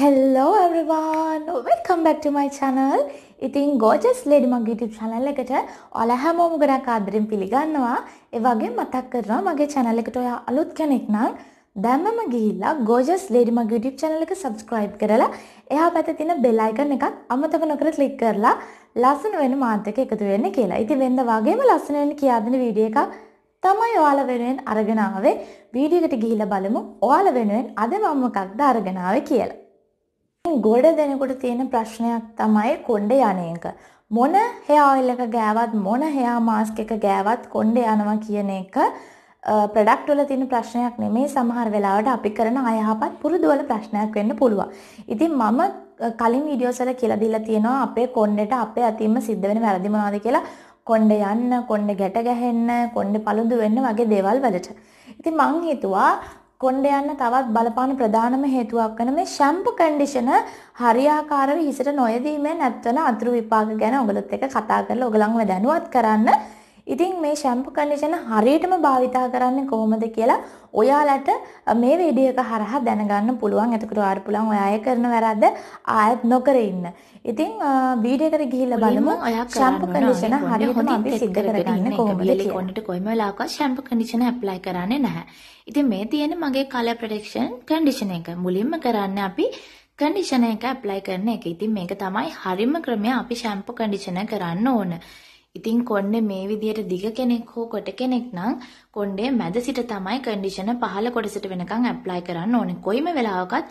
හෙල්ලෝ ඇවරිවාන් welcome බැක්ටමයි channel ඉතින් ගෝජස් ලෙඩිම ගිටිප් channel එකට ඔල හැමෝම ගොඩක් ආදරෙන් පිළිගන්නවා ඒ වගේ මතක් කරනවා මගේ channel එකට ඔයා අලුත් කෙනෙක් නම් දැම්මම ගිහිල්ලා ගෝජස් ලෙඩිම YouTube channel එක subscribe කරලා එහා පැත්තේ තියෙන bell icon එකත් අමතක නොකර click කරලා ලස්සන වෙන මාත් එක්ක එකතු වෙන්න කියලා. ඉතින් වෙනද වගේම ලස්සන වෙන්න කියාදෙන වීඩියෝ එකක් තමයි ඔයාල වෙනුවෙන් අරගෙන ආවේ වීඩියෝ එකට ගිහිල්ලා බලමු ඔයාල වෙනුවෙන් අද මම මොකක්ද අරගෙන ආවේ කියලා. ගොඩ දෙනකොට තියෙන ප්‍රශ්නයක් තමයි කොණ්ඩ යන එක. මොන හෙයා ඔයිල් එක ගෑවත් මොන හෙයා මාස්ක් එක ගෑවත් කොණ්ඩ යනවා කියන එක ප්‍රඩක්ට් වල තියෙන ප්‍රශ්නයක් නෙමෙයි සමහර වෙලාවට අපි කරන අයහපත් පුරුදු වල ප්‍රශ්නයක් වෙන්න පුළුවන්. ඉතින් මම කලින් වීඩියෝස් වල කියලා දීලා තියෙනවා අපේ කොණ්ඩේට අපේ අතින්ම සිද්ධ වෙන වැරදි මොනවද කියලා කොණ්ඩ යන්න, කොණ්ඩ ගැට ගැහෙන්න, කොණ්ඩ paludu වෙන්න වගේ දේවල් වලට. ඉතින් මං හිතුවා කොණ්ඩ යන්න තවත් බලපාන ප්‍රධානම හේතුවක් වන මේ ෂැම්පු කන්ඩිෂනර් හරියාකාරව හිසට නොයදීමෙන් ඇතිවන අතුරු විපාක ගැන ඔයගලත් එක්ක කතා කරලා ඔයගලන්ව දැනුවත් කරන්න ඉතින් මේ ෂැම්පු කන්ඩිෂන හරියටම භාවිතා කරන්නේ කොහොමද කියලා ඔයාලට මේ වීඩියෝ එක හරහා දැනගන්න පුළුවන්. එතකොට ඔයාලා පුළුවන් ඔයාය කරන වැරද්ද ආයෙත් නොකර ඉන්න. ඉතින් වීඩියෝ එකට ගිහිල්ලා බලමු ෂැම්පු කන්ඩිෂන හරියටම අපි සිද්ධ කරගන්නේ කොහොමද කියලා. කොණ්ඩට කොයිම වෙලාවකවත් ෂැම්පු කන්ඩිෂන ඇප්ලයි කරන්නේ නැහැ. ඉතින් මේ තියෙන මගේ කලර් ප්‍රොටෙක්ෂන් කන්ඩිෂන එක. මුලින්ම කරන්නේ අපි කන්ඩිෂන එක ඇප්ලයි කරන එක. ඉතින් මේක තමයි හරිම ක්‍රමය අපි ෂැම්පු කන්ඩිෂන කරන්න ඕන. ඉතින් කොණ්ඩේ මේ විදියට දිග කෙනෙක් හෝ කොට කෙනෙක් නම් කොණ්ඩේ මැද සිට තමයි කන්ඩිෂනර් පහළ කොටසට වෙනකන් ඇප්ලයි කරන්න ඕනේ. කොයිම වෙලාවකත්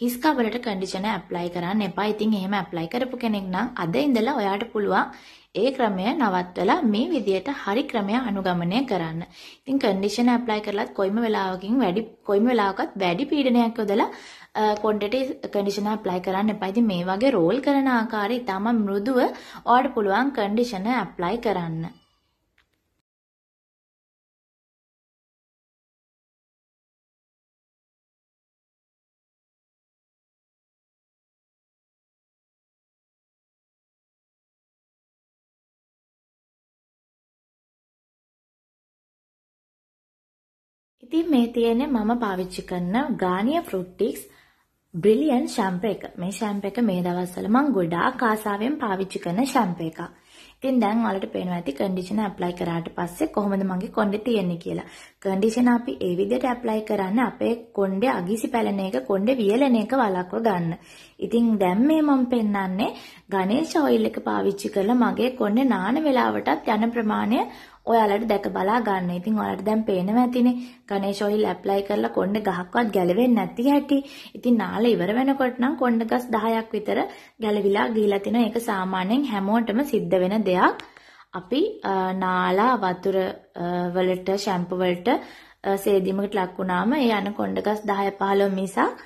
හිස් කබලට කන්ඩිෂනර් ඇප්ලයි කරන්න එපා. ඉතින් එහෙම ඇප්ලයි කරපු කෙනෙක් නම් අද ඉඳලා ඔයාට පුළුවන් ඒ ක්‍රමය නවත්තලා මේ විදියට හරි ක්‍රමය අනුගමනය කරන්න. ඉතින් කන්ඩිෂන් ඇප්ලයි කරලත් කොයිම වෙලාවකින් වැඩි කොයිම වෙලාවකත් වැඩි පීඩනයක් යොදලා කොඩ්ඩට කඩිෂන අප්ලයි කරන්න එපයිති මේ වගේ රෝල් කරන ආකාරය ඉතාම මෘදුව ඕඩ පුළුවන් කඩිෂන ඇප්ලයි කරන්න. ඉතින් මේ තියෙන්නේ මම පාවිච්චි කරන ගානිය ෆෘට් ටික්ස් බ්‍රිලියන් ෂැම්ප එක. මේ ෂැම්ප එක මේ දවස්වල මම ගොඩාක් ආසාවෙන් පාවිච්චි කරන ෂැම්ප එකක්. ඉතින් දැන් ඔයාලට පේනවා ඇති කන්ඩිෂනර් ඇප්ලයි කරාට පස්සේ කොහොමද මගේ කොණ්ඩේ තියෙන්නේ කියලා. කන්ඩිෂනර් අපි ඒ විදිහට ඇප්ලයි කරන්නේ අපේ කොණ්ඩේ අගීසි පැලෙන එක කොණ්ඩේ වියලෙන එක වළක්ව ගන්න. ඉතින් දැන් මේ මම පෙන්වන්නේ ගණේෂ ඔයිල් එක පාවිච්චි කරලා මගේ කොණ්ඩේ නාන වේලාවටත් යන ප්‍රමාණය ඔයාලට දැක බලා ගන්න. ඉතින් ඔයාලට දැන් පේනවා ඇතිනේ ගණේෂ ඔයිල් ඇප්ලයි කරලා කොණ්ඩ ගහක්වත් ගැලවෙන්නේ නැති හැටි. ඉතින් නාල ඉවර වෙනකොට නම් කොණ්ඩ ගස් 10ක් විතර ගැලවිලා ගිහිලා තිනවා. ඒක සාමාන්‍යයෙන් හැමෝටම සිද්ධ වෙන දෙයක්. අපි නාලා වතුර වලට ෂැම්පු වලට සේදීමකට ලක් වුණාම ඒ අනකොණ්ඩ ගස් 10 15 මිසක්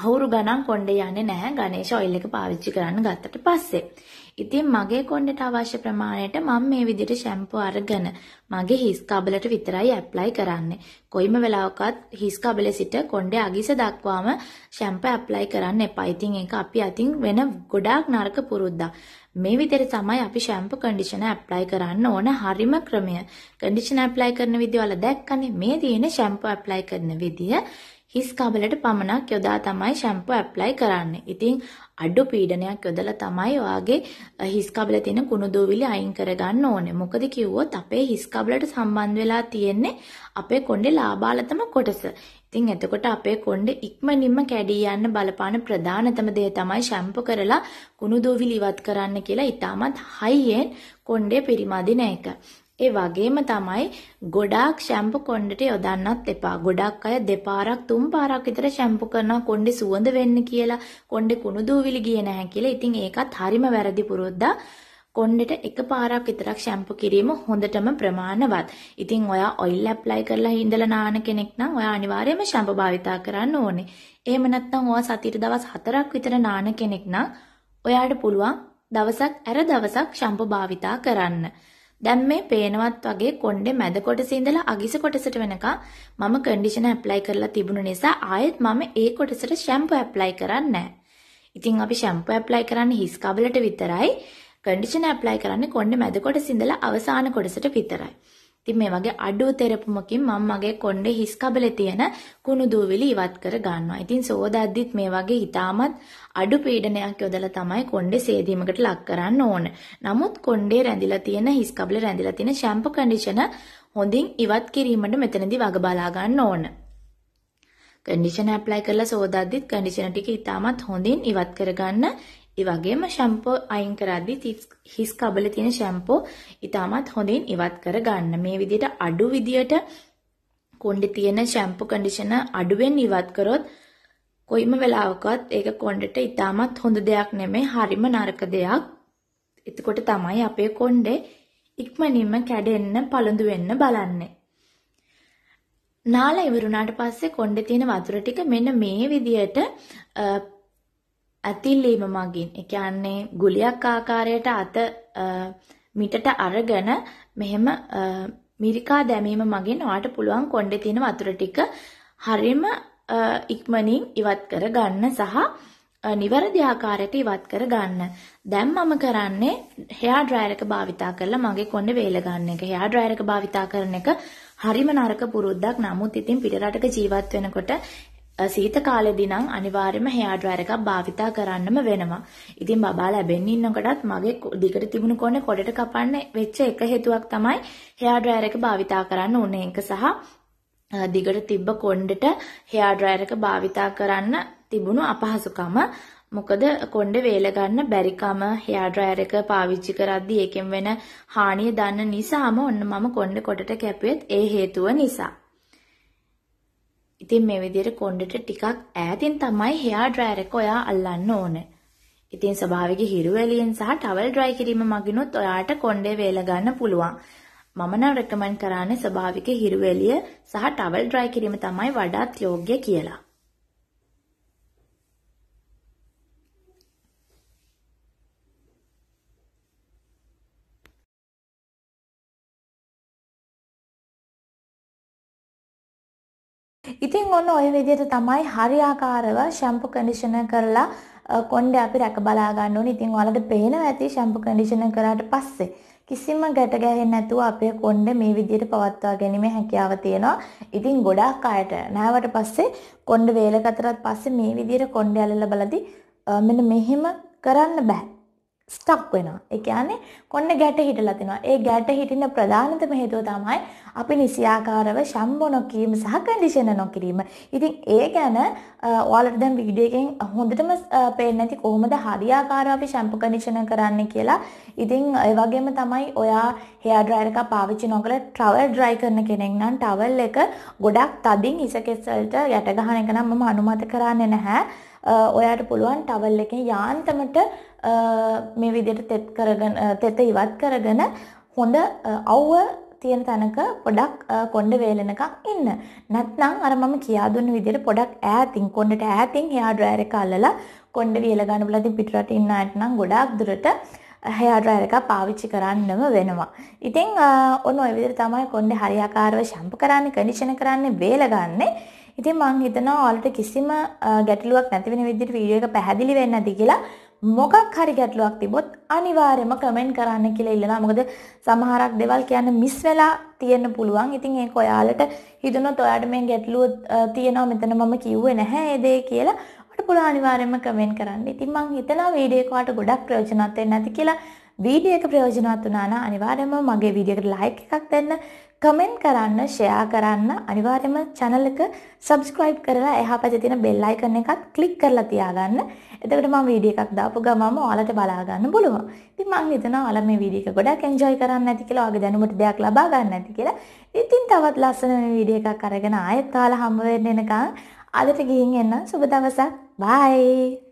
හවුරු ගණන් කොණ්ඩේ යන්නේ නැහැ ගණේෂ ඔයිල් එක පාවිච්චි කරන්න ගත්තට පස්සේ. ඉතින් මගේ කොණ්ඩේට අවශ්‍ය ප්‍රමාණයට මම මේ විදිහට ෂැම්පූ අරගෙන මගේ හිස් කබලට විතරයි ඇප්ලයි කරන්නේ. කොයිම වෙලාවකත් හිස් කබලේ සිට කොණ්ඩේ අගිස දක්වාම ෂැම්පූ ඇප්ලයි කරන්න එපා. ඉතින් ඒක අපි අතින් වෙන ගොඩාක් නරක පුරුද්දක්. මේ විදිහට තමයි අපි ෂැම්පූ කන්ඩිෂනර් ඇප්ලයි කරන්න ඕන හරිම ක්‍රමය. කන්ඩිෂනර් ඇප්ලයි කරන විදිහ ඔයාලා දැක්කනේ. මේ තියෙන ෂැම්පූ ඇප්ලයි කරන විදිහ. හිස් කබලට පමණක් යොදා තමයි ෂැම්පු ඇප්ලයි කරන්නේ. ඉතින් අඩු පීඩනයක් යොදලා තමයි ඔයාගේ හිස් කබල තියෙන කුණු දූවිලි අයින් කරගන්න ඕනේ. මොකද කිව්වොත් අපේ හිස් කබලට සම්බන්ධ වෙලා තියෙන්නේ අපේ කොණ්ඩේ ලාබාලතම කොටස. ඉතින් එතකොට අපේ කොණ්ඩේ ඉක්මනින්ම කැඩී යන්න බලපාන ප්‍රධානතම දේ තමයි ෂැම්පු කරලා කුණු දූවිලි ඉවත් කරන්න කියලා ඊටමත් හයියෙන් කොණ්ඩේ පිරිමදින එක. ඒ වගේම තමයි ගොඩාක් ෂැම්පු කොණ්ඩෙට යොදන්නත් එපා. ගොඩක් අය දෙපාරක් තුන් පාරක් විතර ෂැම්පු කරනවා කොණ්ඩේ සුවඳ වෙන්න කියලා, කොණ්ඩේ කුණු දූවිලි ගියේ නැහැ කියලා. ඉතින් ඒකත් හරිම වැරදි පුරොද්දා. කොණ්ඩෙට එකපාරක් විතරක් ෂැම්පු කිරීම හොඳටම ප්‍රමාණවත්. ඉතින් ඔයා ඔයිල් ඇප්ලයි කරලා හිඳලා නාන කෙනෙක් නම් ඔයා අනිවාර්යයෙන්ම ෂැම්පු භාවිතා කරන්න ඕනේ. එහෙම නැත්නම් ඔයා සතියට දවස් 4ක් විතර නාන කෙනෙක් නම් ඔයාට පුළුවන් දවසක් ඇර දවසක් ෂැම්පු භාවිතා කරන්න. දැන් මේ පේනවත් වගේ කොණ්ඩේ මැද කොටසේ ඉඳලා අගිස කොටසට වෙනකම් මම කන්ඩිෂනර් ඇප්ලයි කරලා තිබුණ නිසා ආයෙත් මම ඒ කොටසට ෂැම්පූ ඇප්ලයි කරන්නේ ඉතින් අපි ෂැම්පූ ඇප්ලයි කරන්නේ හිස් කබලට විතරයි කන්ඩිෂනර් ඇප්ලයි කරන්නේ කොණ්ඩේ මැද කොටසේ ඉඳලා අවසාන කොටසට විතරයි. ඉතින් මේ වගේ අඩුව තෙරපුමකින් මම මගේ කොණ්ඩේ හිස් කබලේ තියෙන කුණු දූවිලි ඉවත් කර ගන්නවා. ඉතින් සෝදද්දිත් මේ වගේ ඊටමත් අඩු පීඩනයක් යොදලා තමයි කොණ්ඩේ සේදීමකට ලක් කරන්න ඕන. නමුත් කොණ්ඩේ රැඳිලා තියෙන හිස් කබලේ රැඳිලා තියෙන ෂැම්පු කන්ඩිෂනර් හොඳින් ඉවත් කිරීමට මෙතනදී වග බලා ගන්න ඕන. කන්ඩිෂනර් ඇප්ලයි කරලා සෝදද්දිත් කන්ඩිෂනර් ටික ඊටමත් හොඳින් ඉවත් කරගන්න ඒ වගේම ෂැම්පූ අයින් කරද්දී හිස් කබල තියෙන ෂැම්පූ ඉතාමත් හොඳින් ඉවත් කරගන්න. මේ විදිහට අඩු විදියට කොණ්ඩේ තියෙන ෂැම්පූ කන්ඩිෂනර් අඩුවෙන් ඉවත් කරොත් කොයිම වෙලාවකවත් ඒක කොණ්ඩෙට ඉතාමත් හොඳ දෙයක් නෙමෙයි හරිම නරක දෙයක්. එතකොට තමයි අපේ කොණ්ඩේ ඉක්මනින්ම කැඩෙන්න පළඳු වෙන්න බලන්නේ. නාලා ඉවරුණාට පස්සේ කොණ්ඩේ තියෙන වතුර ටික මෙන්න මේ විදියට ඇතිල්ලීම මගින් ඒ කියන්නේ ගුලියක් ආකාරයට අත මිටට අරගෙන මෙහෙම මිරිකා දැමීම මගින් ඔයාට පුළුවන් කොණ්ඩේ තියෙන වතුර ටික හරිම ඉක්මනින් ඉවත් කර ගන්න සහ නිවැරදි ආකාරයට ඉවත් කර ගන්න. දැන් මම කරන්නේ හෙයා ඩ්‍රයර් එක භාවිතා කරලා මගේ කොණ්ඩේ වේල ගන්න එක. හෙයා ඩ්‍රයර් එක භාවිතා කරන එක හරිම නරක පුරුද්දක්. නමුත් ඉතින් පිටරටක ජීවත් වෙනකොට සීත කාලෙදී නම් අනිවාර්යයෙන්ම හෙයා ඩ්‍රයර් එකක් භාවිතා කරන්නම වෙනවා. ඉතින් බබා ලැබෙන්න ඉන්නකොටත් මගේ දිගට තිබුණු කොනේ කොටට කපන්න වෙච්ච එක හේතුවක් තමයි හෙයා ඩ්‍රයර් එක භාවිතා කරන්න උනේ එක සහ දිගට තිබ්බ කොණ්ඩෙට හෙයා ඩ්‍රයර් එක භාවිතා කරන්න තිබුණු අපහසුකම මොකද කොණ්ඩ වේල ගන්න බැරිකම හෙයා ඩ්‍රයර් එක පාවිච්චි කරද්දී ඒකෙන් වෙන හානිය දන්න නිසාම ඔන්න මම කොණ්ඩ කොටට කැපුවෙත් ඒ හේතුව නිසා. ඉතින් මේ විදිහට කොණ්ඩෙට ටිකක් ඈතින් තමයි හෙයා ඩ්‍රයර් එක ඔයා අල්ලන්න ඕන. ඉතින් ස්වභාවික හිරු එළියෙන් සහ ටවල් ඩ්‍රයි කිරීම මගිනුත් ඔයාට කොණ්ඩේ වේල ගන්න පුළුවන්. මම නම් රෙකමන්ඩ් කරන්නේ ස්වභාවික හිරු එළිය සහ ටවල් ඩ්‍රයි කිරීම තමයි වඩාත් යෝග්‍ය කියලා. ඉතින් ඔන්න ওই විදිහට තමයි හරියාකාරව ෂැම්පු කන්ඩිෂනර් කරලා කොණ්ඩේ අපි රැක බලා ගන්න ඕනේ. ඉතින් ඔයාලට පේනවා ඇති ෂැම්පු කන්ඩිෂනර් කරාට පස්සේ කිසිම ගැට ගැහෙන්නේ නැතුව අපේ කොණ්ඩේ මේ විදිහට පවත්වා ගැනීම හැකියාව තියෙනවා. ඉතින් ගොඩාක් අයට නෑවට පස්සේ කොණ්ඩ වේලකටත් පස්සේ මේ විදිහට කොණ්ඩය අල්ලලා බලදී මෙන්න මෙහෙම කරන්න බෑ. ස්ටක් වෙනවා. ඒ කියන්නේ කොන්න ගැට හිටලා තිනවා. ඒ ගැට හිටින ප්‍රධානතම හේතුව තමයි අපි නිසියාකාරව ෂම්බෝ නොකිරීම සහ කන්ඩිෂන නොකිරීම. ඉතින් ඒ ගැන ඔයාලට දැන් වීඩියෝ එකෙන් හොඳටම පේන්නේ නැති කොහොමද හරියාකාරව අපි ෂැම්පු කන්ඩිෂන කරන්නේ කියලා. ඉතින් ඒ වගේම තමයි ඔයා හෙයා ඩ්‍රයර් එකක් පාවිච්චි නොකර ටවල් ඩ්‍රයි කරන කෙනෙක් නම් ටවල් එක ගොඩක් තදින් හිස කෙස් වලට ගැට ගහන එක නම් මම අනුමත කරන්නේ නැහැ. ඔයාට පුළුවන් ටවල් එකෙන් යාන්තමට මේ විදිහට තෙත් කරගෙන තෙත ඉවත් කරගෙන හොඳ අවුව තියෙන තැනක පොඩක් කොණ්ඩ වේලෙනකක් ඉන්න. නැත්නම් අර මම කියා දුන්න විදිහට පොඩක් ඈතින් කොණ්ඩට ඈතින් හෙයා ඩ්‍රයර් එක අල්ලලා කොණ්ඩ වේල ගන්න බලලා ඉතින් පිටරට ඉන්න අයට නම් ගොඩාක් දුරට හෙයා ඩ්‍රයර් එකක් පාවිච්චි කරන්නම වෙනවා. ඉතින් ඔන්න ඔය විදිහට තමයි කොණ්ඩේ හරියාකාරව ෂැම්පු කරන්නේ, කන්ඩිෂන් කරන්නේ, වේල ගන්නේ. ඉතින් මම හිතනවා ඔයාලට කිසිම ගැටලුවක් නැති වෙන විදිහට වීඩියෝ එක පැහැදිලි වෙන්න ඇති කියලා. මොකක් හරි ගැටලුවක් තිබොත් අනිවාර්යයෙන්ම කමෙන්ට් කරන්න කියලා ඉල්ලනවා. මොකද සමහරක් දේවල් කියන්නේ මිස් වෙලා තියෙන්න පුළුවන්. ඉතින් ඒක ඔයාලට හිතුනොත් ඔයාලට මේ ගැටලුව තියෙනවා මෙතන මම කිව්වේ නැහැ ඒ දේ කියලා ඔයාලට පුළුවන් අනිවාර්යයෙන්ම කමෙන්ට් කරන්න. ඉතින් මම හිතනවා වීඩියෝ එක ඔයාලට ගොඩක් ප්‍රයෝජනවත් වෙන්න ඇති කියලා. වීඩියෝ එක ප්‍රයෝජනවත් වුණා නම් අනිවාර්යයෙන්ම මගේ වීඩියෝ එකට ලයික් එකක් දෙන්න, කමෙන්ට් කරන්න, ෂෙයා කරන්න, අනිවාර්යයෙන්ම channel එක subscribe කරලා එහා පැත්තේ තියෙන bell icon එකත් click කරලා තියාගන්න. එතකොට මම වීඩියෝ එකක් දාපු ගමම ඔයාලට බලා ගන්න පුළුවන්. ඉතින් මම හිතනවා ඔයාලා මේ වීඩියෝ එක ගොඩක් enjoy කරන්න ඇති කියලා, ඔයාගේ දැනුමට දෙයක් ලබා ගන්න ඇති කියලා. ඉතින් තවත් ලස්සන මේ වීඩියෝ එකක් අරගෙන ආයෙත් ඔයාලා හම්බ වෙන්න එනකන් අදට ගිහින් එන්න සුබ දවසක්. bye